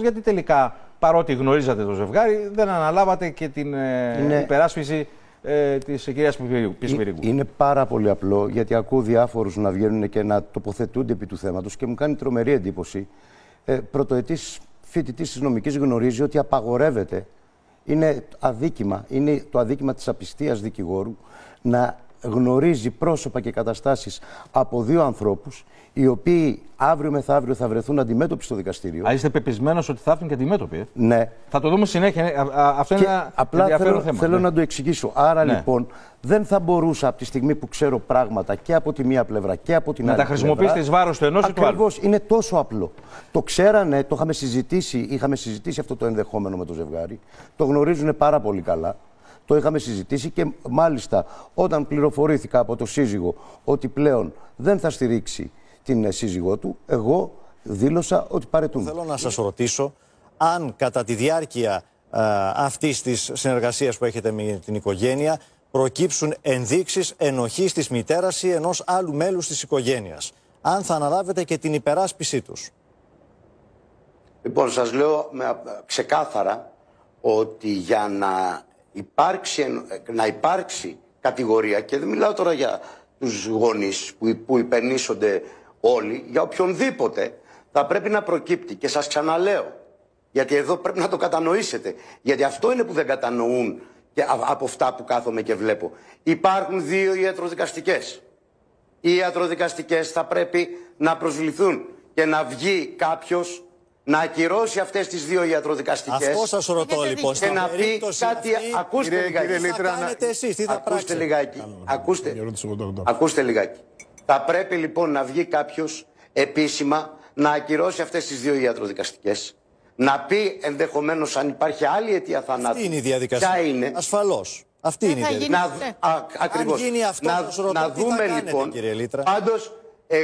Γιατί τελικά, παρότι γνωρίζατε το ζευγάρι, δεν αναλάβατε και την υπεράσπιση ε, της ε, κυρία Είναι πάρα πολύ απλό, γιατί ακούω διάφορους να βγαίνουν και να τοποθετούνται επί του θέματος και μου κάνει τρομερή εντύπωση. Ε, Πρωτοετής φοιτητής της νομικής γνωρίζει ότι απαγορεύεται. Είναι αδίκημα, είναι το αδίκημα της απιστίας δικηγόρου να γνωρίζει πρόσωπα και καταστάσεις από δύο ανθρώπους, οι οποίοι αύριο μεθαύριο θα βρεθούν αντιμέτωποι στο δικαστήριο. Α, είστε πεπισμένος ότι θα έρθουν και αντιμέτωποι. Ε? Ναι. Θα το δούμε συνέχεια. Ε, αυτό είναι ένα απλά ενδιαφέρον θέλω, θέμα. Θέλω ναι. να το εξηγήσω. Άρα ναι. λοιπόν δεν θα μπορούσα από τη στιγμή που ξέρω πράγματα και από τη μία πλευρά και από την να άλλη. Να τα χρησιμοποιήσετε εις βάρος του ενός ή του άλλου. Είναι τόσο απλό. Το ξέρανε, το είχαμε συζητήσει, είχαμε συζητήσει αυτό το ενδεχόμενο με το ζευγάρι. Το γνωρίζουν πάρα πολύ καλά. Το είχαμε συζητήσει και μάλιστα όταν πληροφορήθηκα από το σύζυγο ότι πλέον δεν θα στηρίξει την ε, σύζυγό του, εγώ δήλωσα ότι παρετούμε. Θέλω να σας ρωτήσω αν κατά τη διάρκεια ε, αυτής της συνεργασίας που έχετε με την οικογένεια προκύψουν ενδείξεις ενοχής της μητέρας ή ενός άλλου μέλους της οικογένειας. Αν θα αναλάβετε και την υπεράσπιση τους. Λοιπόν, σας λέω ξεκάθαρα ότι για να υπάρξει, ε, να υπάρξει κατηγορία και δεν μιλάω τώρα για τους γονείς που, που υπενήσονται όλοι, για οποιονδήποτε θα πρέπει να προκύπτει και σας ξαναλέω γιατί εδώ πρέπει να το κατανοήσετε γιατί αυτό είναι που δεν κατανοούν και από αυτά που κάθομαι και βλέπω. Υπάρχουν δύο ιατροδικαστικές. Οι ιατροδικαστικές θα πρέπει να προσβληθούν και να βγει κάποιος να ακυρώσει αυτές τις δύο ιατροδικαστικές. Αυτό σας ρωτώ λοιπόν. Και να πει κάτι. ακούστε λιγάκι. ακούστε λιγάκι. ακούστε, λιγάκι. Θα πρέπει λοιπόν να βγει κάποιος επίσημα να ακυρώσει αυτές τις δύο ιατροδικαστικές. Να πει ενδεχομένως αν υπάρχει άλλη αιτία θανάτου. Αυτή είναι η διαδικασία. Ποια είναι. Ασφαλώς. Αυτή είναι η διαδικασία. Να, να δούμε λοιπόν. Πάντως, ε,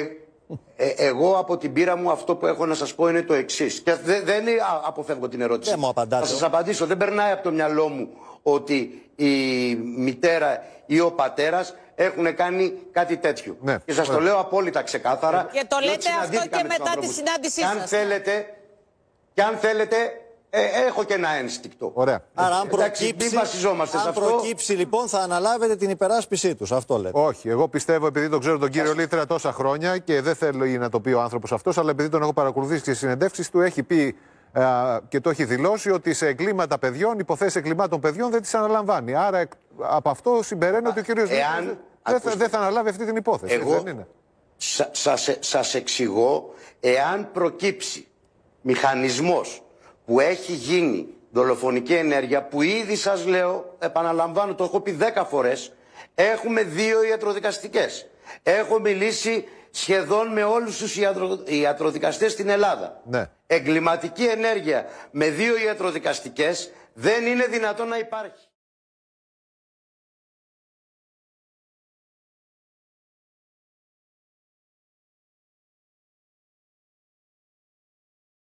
ε, εγώ από την πείρα μου αυτό που έχω να σας πω είναι το εξής. Και δεν, αποφεύγω την ερώτηση. Δεν μου απαντάτε. Θα σας ε. απαντήσω. Δεν περνάει από το μυαλό μου ότι η μητέρα ή ο πατέρας έχουν κάνει κάτι τέτοιο. Ναι, και σας το ναι. λέω απόλυτα ξεκάθαρα. Και το λέτε αυτό και μετά τη συνάντησή σα. Αν θέλετε, και αν θέλετε, ε, έχω και ένα ένστικτο. Ωραία. Άρα, αν προκύψει, βασιζόμαστε αν αυτό. προκύψει, λοιπόν, θα αναλάβετε την υπεράσπιση τους. Αυτό λέτε. Όχι. Εγώ πιστεύω, επειδή τον ξέρω τον κύριο Λίτρα τόσα χρόνια και δεν θέλω να το πει ο άνθρωπος αυτός, αλλά επειδή τον έχω παρακολουθήσει και συνεντεύξεις του, έχει πει ε, και το έχει δηλώσει ότι σε εγκλήματα παιδιών, υποθέσεις εγκλημάτων παιδιών δεν τις αναλαμβάνει. Άρα, από αυτό συμπεραίνω ότι ο κύριος δεν θα, δεν θα αναλάβει αυτή την υπόθεση. Εγώ δεν είναι. Σας, εξηγώ, εάν προκύψει μηχανισμός που έχει γίνει δολοφονική ενέργεια που ήδη σας λέω, επαναλαμβάνω, το έχω πει δέκα φορές, έχουμε δύο ιατροδικαστικές. Έχω μιλήσει σχεδόν με όλους τους ιατρο... ιατροδικαστές στην Ελλάδα. Ναι. Εγκληματική ενέργεια με δύο ιατροδικαστικές δεν είναι δυνατόν να υπάρχει.